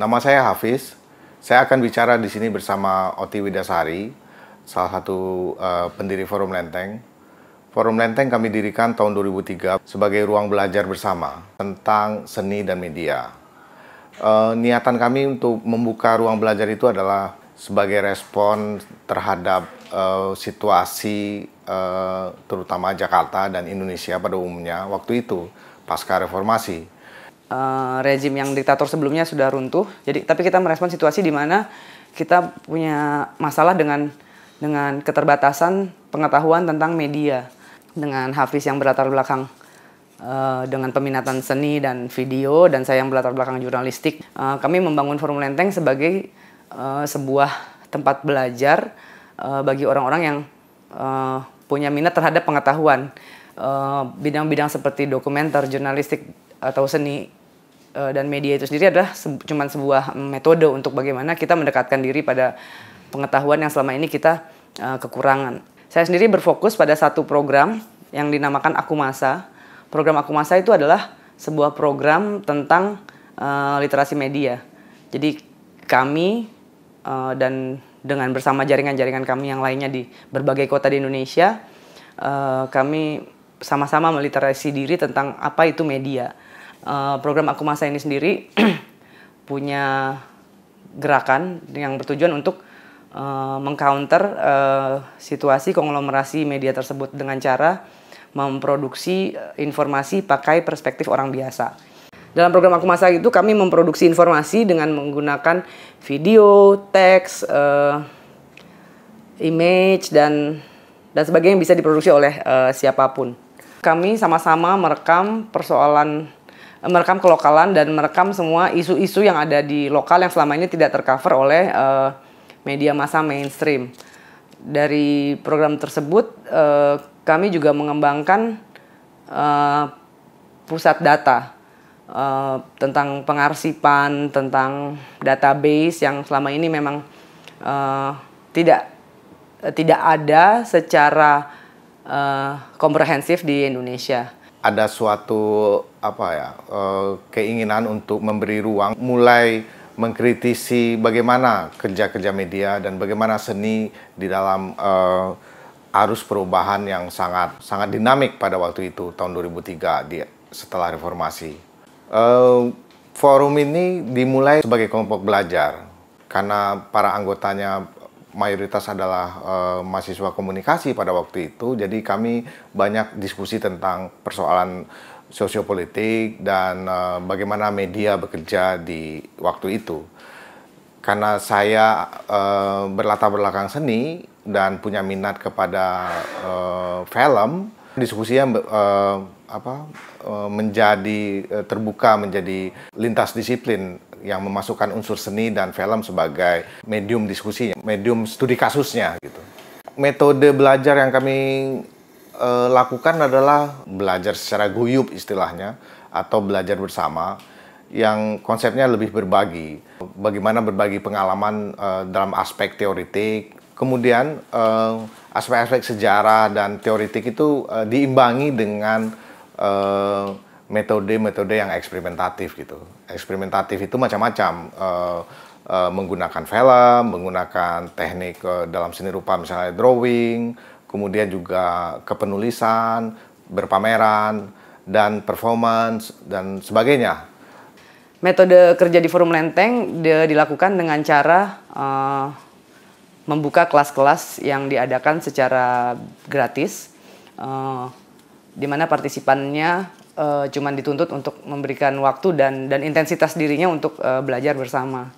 Nama saya Hafiz. Saya akan bicara di sini bersama Oti Widasari, salah satu uh, pendiri Forum Lenteng. Forum Lenteng kami dirikan tahun 2003 sebagai ruang belajar bersama tentang seni dan media. Uh, niatan kami untuk membuka ruang belajar itu adalah sebagai respon terhadap uh, situasi uh, terutama Jakarta dan Indonesia pada umumnya waktu itu pasca reformasi uh, eh, rezim yang diktator sebelumnya sudah runtuh. Jadi tapi kita merespon situasi di mana kita punya masalah dengan dengan keterbatasan pengetahuan tentang media dengan Hafiz yang berlatar belakang eh, dengan peminatan seni dan video dan saya yang berlatar belakang jurnalistik eh, kami membangun Forum Lenteng sebagai sebuah tempat belajar bagi orang-orang yang punya minat terhadap pengetahuan bidang -bidang seperti dokumenter, jurnalistik atau seni Eh, dan media itu sendiri adalah se cuman sebuah metode untuk bagaimana kita mendekatkan diri pada pengetahuan yang selama ini kita uh, kekurangan. Saya sendiri berfokus pada satu program yang dinamakan Akumasa. Program Akumasa itu adalah sebuah program tentang uh, literasi media. Jadi kami uh, dan dengan bersama jaringan-jaringan kami yang lainnya di berbagai kota di Indonesia, uh, kami sama-sama meliterasi diri tentang apa itu media Eh, program aku masa ini sendiri punya gerakan yang bertujuan untuk uh, mengcounter uh, situasi konglomerasi media tersebut dengan cara memproduksi informasi pakai perspektif orang biasa. Dalam program Aku masa itu kami memproduksi informasi dengan menggunakan video, teks, uh, image dan dan sebagainya yang bisa diproduksi oleh uh, siapapun. Kami sama-sama merekam persoalan merekam kelokalan dan merekam semua isu-isu yang ada di lokal yang selama ini tidak tercover oleh uh, media massa mainstream. Dari program tersebut uh, kami juga mengembangkan uh, pusat data uh, tentang pengarsipan, tentang database yang selama ini memang uh, tidak tidak ada secara uh, komprehensif di Indonesia ada suatu apa ya eh, keinginan untuk memberi ruang mulai mengkritisi bagaimana kerja-kerja media dan bagaimana seni di dalam uh, arus perubahan yang sangat sangat dinamik pada waktu itu tahun 2003 di, setelah reformasi. Uh, forum ini dimulai sebagai kelompok belajar karena para anggotanya mayoritas adalah uh, mahasiswa komunikasi pada waktu itu. Jadi kami banyak diskusi tentang persoalan sosiopolitik dan uh, bagaimana media bekerja di waktu itu. Karena saya uh, berlatar belakang seni dan punya minat kepada uh, film, diskusinya uh, apa uh, menjadi uh, terbuka menjadi lintas disiplin yang memasukkan unsur seni dan film sebagai medium diskusinya, medium studi kasusnya gitu. Metode belajar yang kami e, lakukan adalah belajar secara guyub istilahnya atau belajar bersama yang konsepnya lebih berbagi. Bagaimana berbagi pengalaman e, dalam aspek teoritik, kemudian e, aspek-aspek sejarah dan teoritik itu e, diimbangi dengan e, metode-metode yang eksperimentatif gitu. Eksperimentatif itu macam-macam. Uh, menggunakan film, menggunakan teknik uh, dalam seni rupa misalnya drawing, kemudian juga kepenulisan, berpameran, dan performance, dan sebagainya. Metode kerja di Forum Lenteng dilakukan dengan cara uh, membuka kelas-kelas yang diadakan secara gratis, uh, di mana partisipannya uh, cuman dituntut untuk memberikan waktu dan dan intensitas dirinya untuk uh, belajar bersama.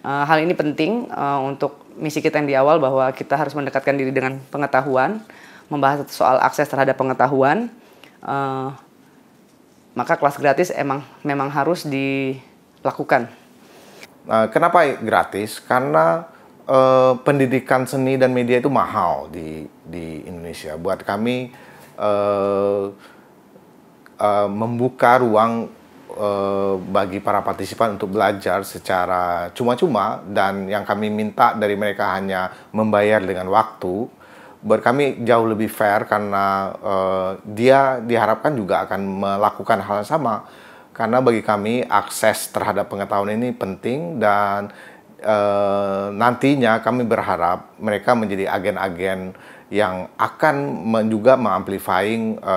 Uh, hal ini penting uh, untuk misi kita yang di awal bahwa kita harus mendekatkan diri dengan pengetahuan, membahas soal akses terhadap pengetahuan. Uh, maka kelas gratis emang memang harus dilakukan. Kenapa gratis? Karena uh, pendidikan seni dan media itu mahal di di Indonesia. Buat kami Uh, Eh, membuka ruang uh, bagi para partisipan untuk belajar secara cuma-cuma dan yang kami minta dari mereka hanya membayar dengan waktu buat kami jauh lebih fair karena uh, dia diharapkan juga akan melakukan hal yang sama karena bagi kami akses terhadap pengetahuan ini penting dan e, nantinya kami berharap mereka menjadi agen-agen yang akan juga mengamplifying e,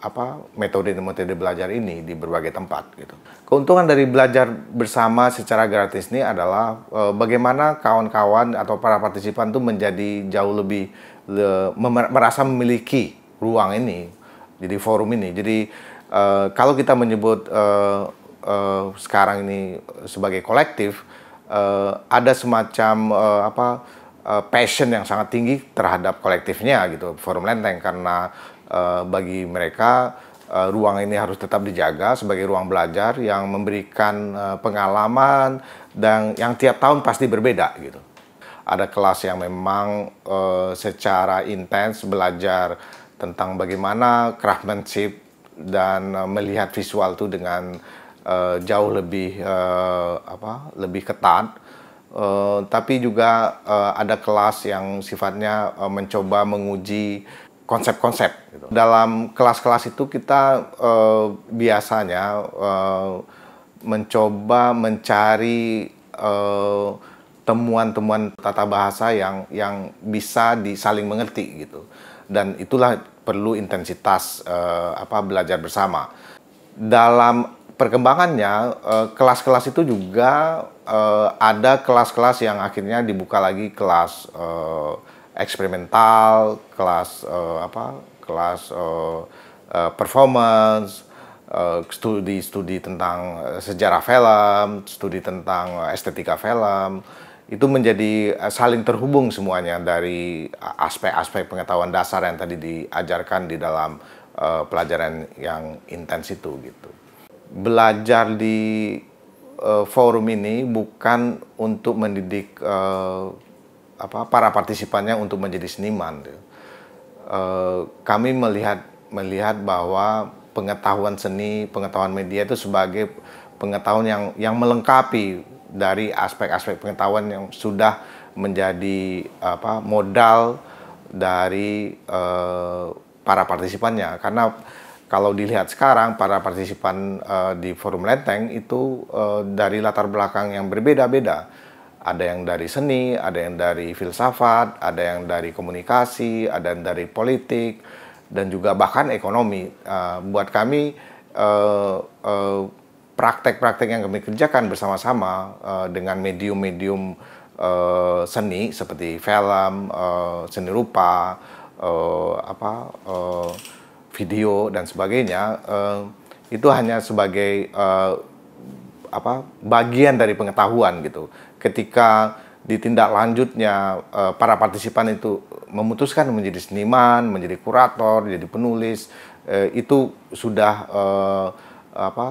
apa metode-metode belajar ini di berbagai tempat gitu. Keuntungan dari belajar bersama secara gratis ini adalah e, bagaimana kawan-kawan atau para partisipan itu menjadi jauh lebih le, merasa memiliki ruang ini, jadi forum ini. Jadi e, kalau kita menyebut e, uh, sekarang ini sebagai kolektif uh, ada semacam uh, apa uh, passion yang sangat tinggi terhadap kolektifnya gitu forum lenteng karena uh, bagi mereka uh, ruang ini harus tetap dijaga sebagai ruang belajar yang memberikan uh, pengalaman dan yang tiap tahun pasti berbeda gitu. Ada kelas yang memang uh, secara intens belajar tentang bagaimana craftsmanship dan uh, melihat visual itu dengan uh, jauh lebih uh, apa lebih ketat uh, tapi juga uh, ada kelas yang sifatnya uh, mencoba menguji konsep-konsep gitu. dalam kelas-kelas itu kita uh, biasanya uh, mencoba mencari temuan temuan-temuan tata bahasa yang yang bisa disaling mengerti gitu dan itulah perlu intensitas uh, apa belajar bersama dalam perkembangannya eh, kelas-kelas itu juga eh, ada kelas-kelas yang akhirnya dibuka lagi kelas eh, eksperimental, kelas apa? kelas performance studi-studi tentang sejarah film, studi tentang estetika film, itu menjadi saling terhubung semuanya dari aspek-aspek pengetahuan dasar yang tadi diajarkan di dalam pelajaran yang intens itu gitu belajar di uh, forum ini bukan untuk mendidik uh, apa para partisipannya untuk menjadi seniman. Uh, kami melihat melihat bahwa pengetahuan seni, pengetahuan media itu sebagai pengetahuan yang yang melengkapi dari aspek-aspek pengetahuan yang sudah menjadi apa modal dari uh, para partisipannya karena kalau dilihat sekarang para partisipan uh, di forum Lenteng itu uh, dari latar belakang yang berbeda-beda. Ada yang dari seni, ada yang dari filsafat, ada yang dari komunikasi, ada yang dari politik dan juga bahkan ekonomi. Uh, buat kami uh, uh, yang kami kerjakan bersama-sama uh, dengan medium-medium uh, seni seperti film, uh, seni rupa, uh, apa uh, video dan sebagainya uh, itu hanya sebagai uh, apa bagian dari pengetahuan gitu. Ketika ditindak lanjutnya eh, para partisipan itu memutuskan menjadi seniman, menjadi kurator, jadi penulis itu sudah apa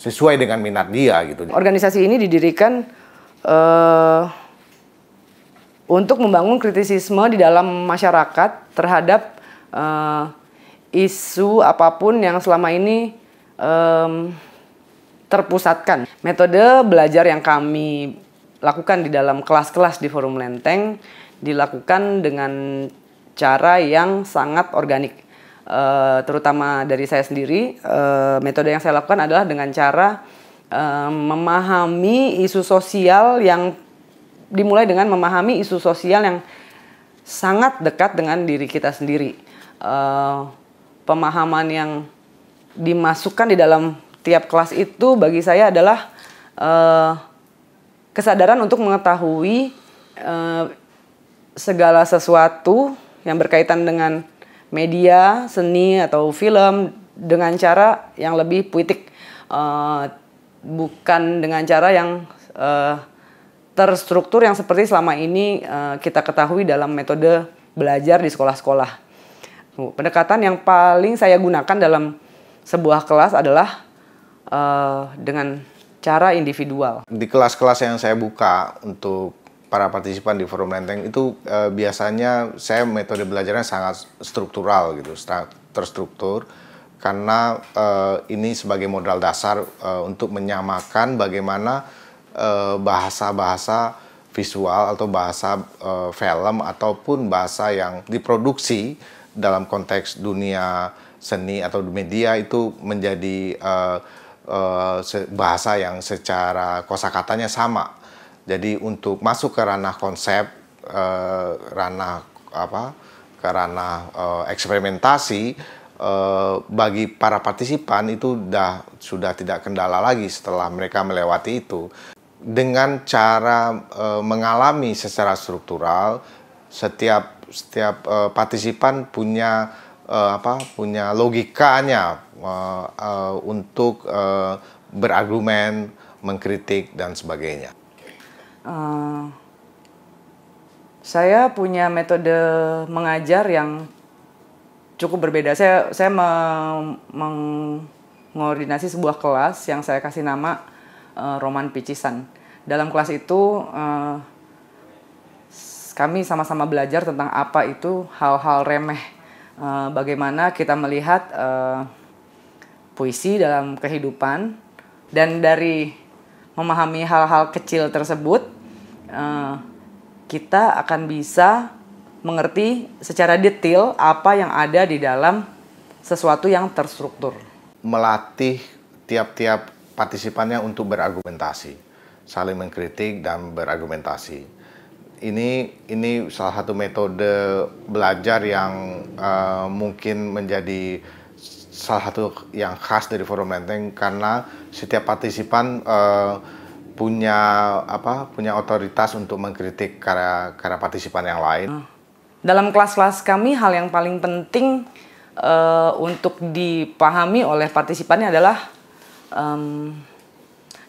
sesuai dengan minat dia gitu. Organisasi ini didirikan uh, untuk membangun kritisisme di dalam masyarakat terhadap uh, isu apapun yang selama ini um, terpusatkan. Metode belajar yang kami lakukan di dalam kelas-kelas di Forum Lenteng dilakukan dengan cara yang sangat organik. Uh, terutama dari saya sendiri, uh, metode yang saya lakukan adalah dengan cara uh, memahami isu sosial yang dimulai dengan memahami isu sosial yang sangat dekat dengan diri kita sendiri. Uh, pemahaman yang dimasukkan di dalam tiap kelas itu bagi saya adalah uh, kesadaran untuk mengetahui uh, segala sesuatu yang berkaitan dengan media, seni atau film dengan cara yang lebih puitik uh, bukan dengan cara yang uh, terstruktur yang seperti selama ini uh, kita ketahui dalam metode belajar di sekolah-sekolah. Pendekatan yang paling saya gunakan dalam sebuah kelas adalah uh, dengan cara individual. Di kelas-kelas yang saya buka untuk para partisipan di forum Lenteng itu uh, biasanya saya metode belajarnya sangat struktural gitu, terstruktur karena uh, ini sebagai modal dasar uh, untuk menyamakan bagaimana bahasa-bahasa visual atau bahasa film ataupun bahasa yang diproduksi dalam konteks dunia seni atau media itu menjadi uh, uh, bahasa yang secara kosakatanya sama. Jadi untuk masuk ke ranah konsep, uh, ranah apa, ke ranah uh, eksperimentasi uh, bagi para partisipan itu dah, sudah tidak kendala lagi setelah mereka melewati itu. Dengan cara uh, mengalami secara struktural setiap setiap uh, partisipan punya uh, apa punya logikanya uh, uh, untuk uh, berargumen, mengkritik dan sebagainya. Uh, saya punya metode mengajar yang cukup berbeda. Saya saya me, sebuah kelas yang saya kasih nama uh, Roman Picisan. Dalam kelas itu uh, kami sama-sama belajar tentang apa itu hal-hal remeh, uh, bagaimana kita melihat uh, puisi dalam kehidupan dan dari memahami hal-hal kecil tersebut uh, kita akan bisa mengerti secara detail apa yang ada di dalam sesuatu yang terstruktur. Melatih tiap-tiap partisipannya untuk berargumentasi, saling mengkritik dan berargumentasi ini ini salah satu metode belajar yang uh, mungkin menjadi salah satu yang khas dari forum Lenteng karena setiap partisipan uh, punya apa punya otoritas untuk mengkritik karya karya partisipan yang lain. Ah. Dalam kelas-kelas kami hal yang paling penting uh, untuk dipahami oleh partisipannya adalah um,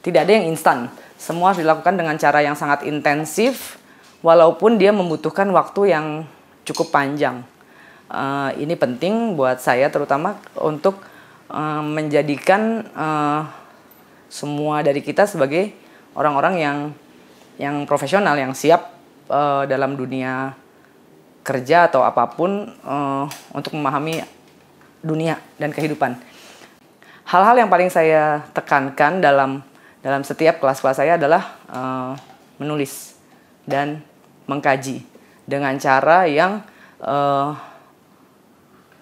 tidak ada yang instan. Semua harus dilakukan dengan cara yang sangat intensif walaupun dia membutuhkan waktu yang cukup panjang. Uh, ini penting buat saya terutama untuk uh, menjadikan uh, semua dari kita sebagai orang-orang yang yang profesional yang siap uh, dalam dunia kerja atau apapun uh, untuk memahami dunia dan kehidupan. Hal-hal yang paling saya tekankan dalam dalam setiap kelas-kelas saya adalah uh, menulis dan mengkaji dengan cara yang uh,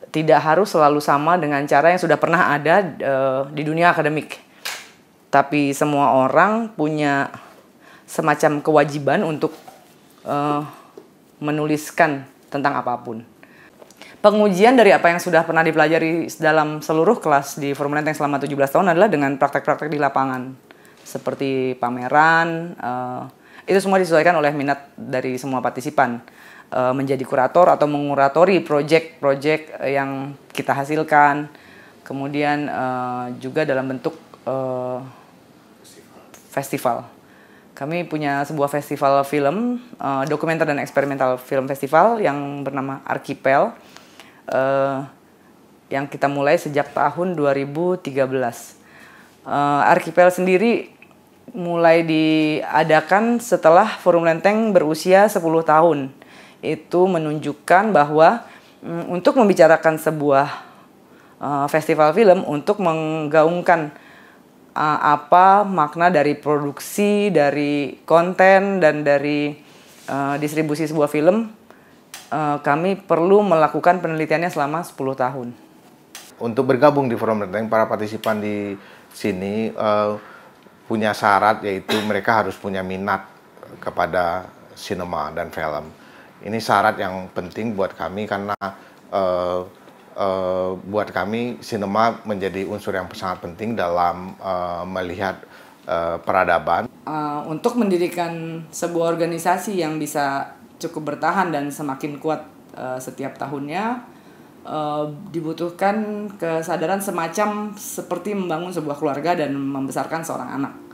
tidak harus selalu sama dengan cara yang sudah pernah ada uh, di dunia akademik. Tapi semua orang punya semacam kewajiban untuk uh, menuliskan tentang apapun. Pengujian dari apa yang sudah pernah dipelajari dalam seluruh kelas di Formula Enteng selama 17 tahun adalah dengan praktek-praktek di lapangan. Seperti pameran, uh, itu semua disesuaikan oleh minat dari semua partisipan uh, menjadi kurator atau menguratori proyek-proyek eh, yang kita hasilkan. Kemudian uh, juga dalam bentuk uh, festival. Kami punya sebuah festival film, uh, dokumenter dan eksperimental film festival yang bernama Archipel. Uh, yang kita mulai sejak tahun 2013. Uh, Archipel sendiri mulai diadakan setelah Forum Lenteng berusia 10 tahun. Itu menunjukkan bahwa mm, untuk membicarakan sebuah uh, festival film untuk menggaungkan uh, apa makna dari produksi, dari konten dan dari uh, distribusi sebuah film, uh, kami perlu melakukan penelitiannya selama 10 tahun. Untuk bergabung di Forum Lenteng, para partisipan di sini uh, punya syarat yaitu mereka harus punya minat kepada sinema dan film. Ini syarat yang penting buat kami karena uh, uh, buat kami sinema menjadi unsur yang sangat penting dalam uh, melihat uh, peradaban. Uh, untuk mendirikan sebuah organisasi yang bisa cukup bertahan dan semakin kuat uh, setiap tahunnya, Eh, dibutuhkan kesadaran semacam seperti membangun sebuah keluarga dan membesarkan seorang anak